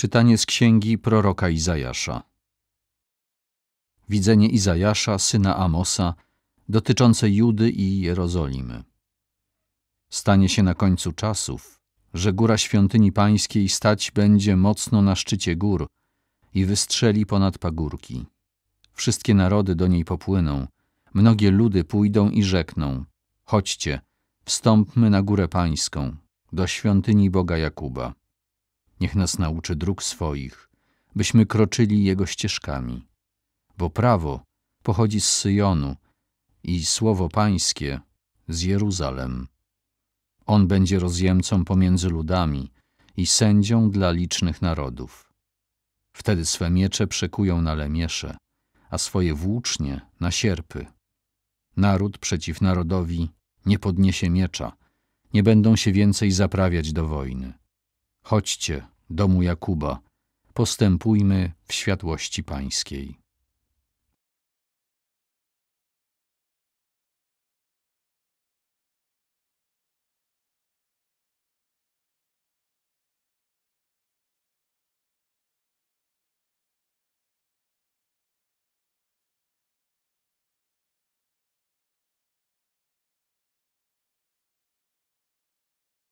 Czytanie z księgi proroka Izajasza. Widzenie Izajasza, syna Amosa, dotyczące Judy i Jerozolimy. Stanie się na końcu czasów, że góra świątyni pańskiej stać będzie mocno na szczycie gór i wystrzeli ponad pagórki. Wszystkie narody do niej popłyną, mnogie ludy pójdą i rzekną: Chodźcie, wstąpmy na górę pańską, do świątyni Boga Jakuba Niech nas nauczy dróg swoich, byśmy kroczyli Jego ścieżkami. Bo prawo pochodzi z Syjonu i słowo Pańskie z Jeruzalem. On będzie rozjemcą pomiędzy ludami i sędzią dla licznych narodów. Wtedy swe miecze przekują na lemiesze, a swoje włócznie na sierpy. Naród przeciw narodowi nie podniesie miecza, nie będą się więcej zaprawiać do wojny. Chodźcie, domu Jakuba, postępujmy w światłości Pańskiej.